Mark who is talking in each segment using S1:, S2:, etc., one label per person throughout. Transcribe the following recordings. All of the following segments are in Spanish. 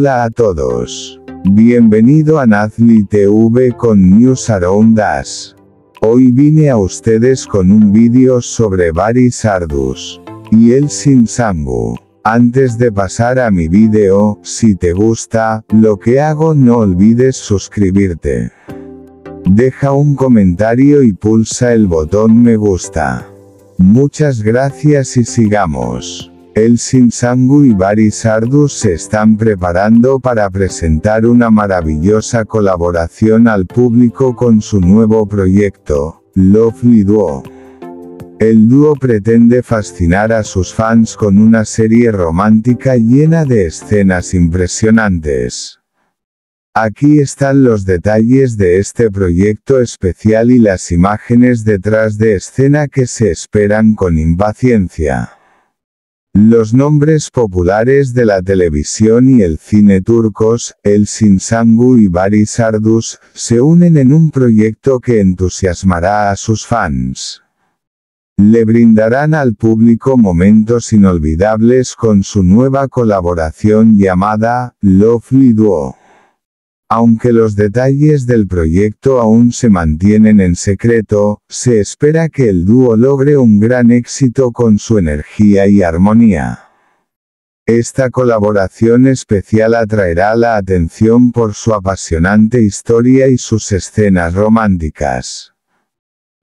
S1: Hola a todos. Bienvenido a Nazli TV con News Around Hoy vine a ustedes con un vídeo sobre Baris Sardus y el Sangu. Antes de pasar a mi vídeo, si te gusta lo que hago no olvides suscribirte. Deja un comentario y pulsa el botón me gusta. Muchas gracias y sigamos. El Sinsangu y Baris Sardus se están preparando para presentar una maravillosa colaboración al público con su nuevo proyecto, Lovely Duo. El dúo pretende fascinar a sus fans con una serie romántica llena de escenas impresionantes. Aquí están los detalles de este proyecto especial y las imágenes detrás de escena que se esperan con impaciencia. Los nombres populares de la televisión y el cine turcos, el Sinsangu y Baris Ardus, se unen en un proyecto que entusiasmará a sus fans. Le brindarán al público momentos inolvidables con su nueva colaboración llamada Lovely Duo. Aunque los detalles del proyecto aún se mantienen en secreto, se espera que el dúo logre un gran éxito con su energía y armonía. Esta colaboración especial atraerá la atención por su apasionante historia y sus escenas románticas.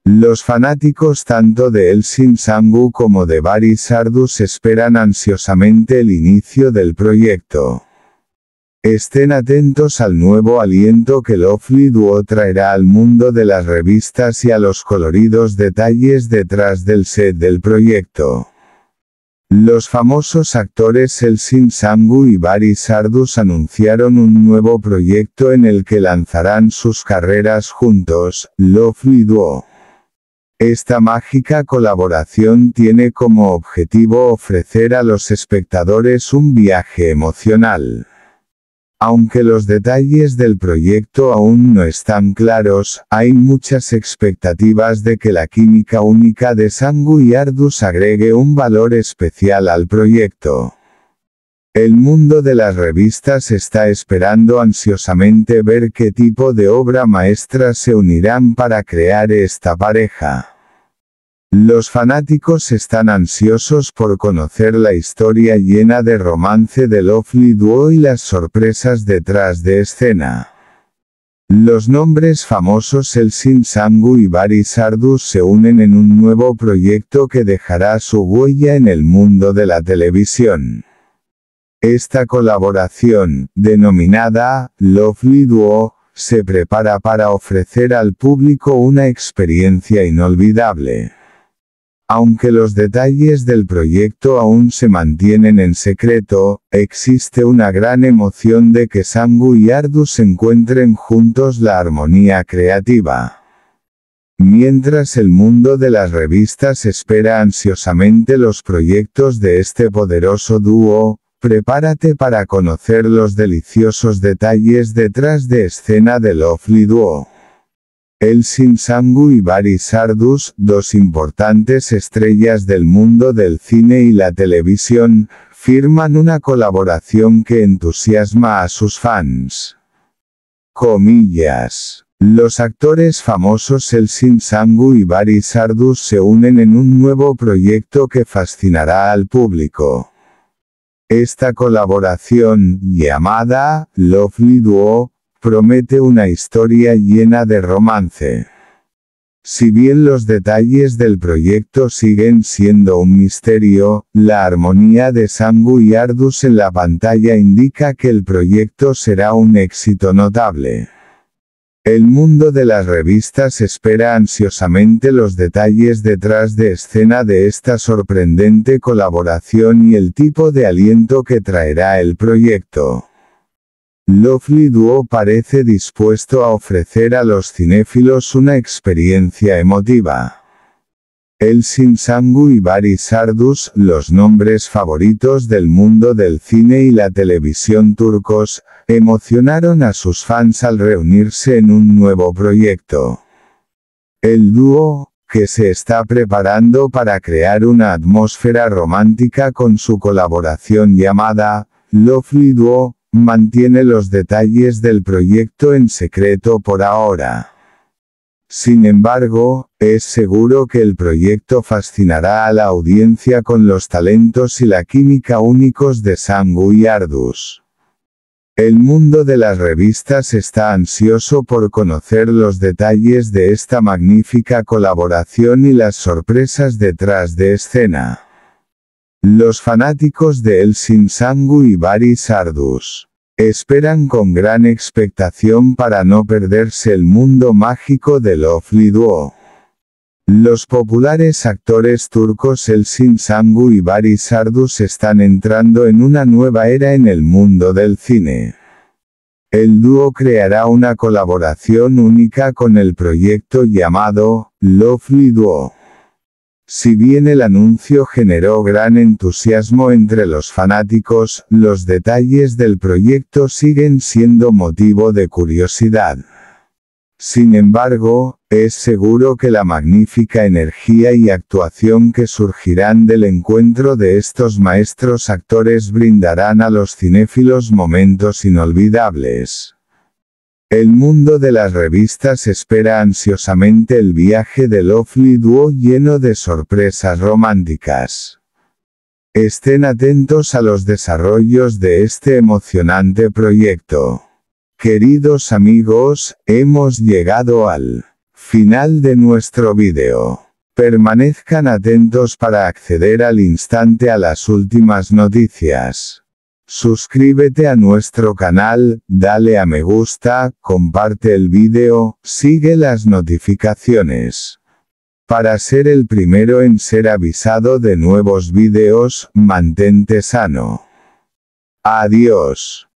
S1: Los fanáticos tanto de Elsin Sangu como de Baris Sardus esperan ansiosamente el inicio del proyecto. Estén atentos al nuevo aliento que Lovely Duo traerá al mundo de las revistas y a los coloridos detalles detrás del set del proyecto. Los famosos actores Elsin Sangu y Barry Sardus anunciaron un nuevo proyecto en el que lanzarán sus carreras juntos, Lovely Duo. Esta mágica colaboración tiene como objetivo ofrecer a los espectadores un viaje emocional. Aunque los detalles del proyecto aún no están claros, hay muchas expectativas de que la química única de Sangu y Ardus agregue un valor especial al proyecto. El mundo de las revistas está esperando ansiosamente ver qué tipo de obra maestra se unirán para crear esta pareja. Los fanáticos están ansiosos por conocer la historia llena de romance de Lovely Duo y las sorpresas detrás de escena. Los nombres famosos Sin Sangu y Bari Sardus se unen en un nuevo proyecto que dejará su huella en el mundo de la televisión. Esta colaboración, denominada Lovely Duo, se prepara para ofrecer al público una experiencia inolvidable. Aunque los detalles del proyecto aún se mantienen en secreto, existe una gran emoción de que Sangu y Ardu se encuentren juntos la armonía creativa. Mientras el mundo de las revistas espera ansiosamente los proyectos de este poderoso dúo, prepárate para conocer los deliciosos detalles detrás de escena del Lovely Duo. El Sangu y Bari Sardus, dos importantes estrellas del mundo del cine y la televisión, firman una colaboración que entusiasma a sus fans. Comillas. Los actores famosos Elsin Sangu y Bari Sardus se unen en un nuevo proyecto que fascinará al público. Esta colaboración, llamada Lovely Duo, promete una historia llena de romance. Si bien los detalles del proyecto siguen siendo un misterio, la armonía de Sangu y Ardus en la pantalla indica que el proyecto será un éxito notable. El mundo de las revistas espera ansiosamente los detalles detrás de escena de esta sorprendente colaboración y el tipo de aliento que traerá el proyecto. Lovely Duo parece dispuesto a ofrecer a los cinéfilos una experiencia emotiva. El Sangu y Baris Sardus, los nombres favoritos del mundo del cine y la televisión turcos, emocionaron a sus fans al reunirse en un nuevo proyecto. El dúo, que se está preparando para crear una atmósfera romántica con su colaboración llamada Lovely Duo, mantiene los detalles del proyecto en secreto por ahora. Sin embargo, es seguro que el proyecto fascinará a la audiencia con los talentos y la química únicos de Sangu y Ardus. El mundo de las revistas está ansioso por conocer los detalles de esta magnífica colaboración y las sorpresas detrás de escena. Los fanáticos de Sin Sangu y Baris Ardus. Esperan con gran expectación para no perderse el mundo mágico de Lovely Duo. Los populares actores turcos Elsin Sangu y Bari Sardus están entrando en una nueva era en el mundo del cine. El dúo creará una colaboración única con el proyecto llamado Lovely Duo. Si bien el anuncio generó gran entusiasmo entre los fanáticos, los detalles del proyecto siguen siendo motivo de curiosidad. Sin embargo, es seguro que la magnífica energía y actuación que surgirán del encuentro de estos maestros actores brindarán a los cinéfilos momentos inolvidables. El mundo de las revistas espera ansiosamente el viaje del Lovely Duo lleno de sorpresas románticas. Estén atentos a los desarrollos de este emocionante proyecto. Queridos amigos, hemos llegado al final de nuestro vídeo. Permanezcan atentos para acceder al instante a las últimas noticias. Suscríbete a nuestro canal, dale a me gusta, comparte el vídeo, sigue las notificaciones. Para ser el primero en ser avisado de nuevos videos. mantente sano. Adiós.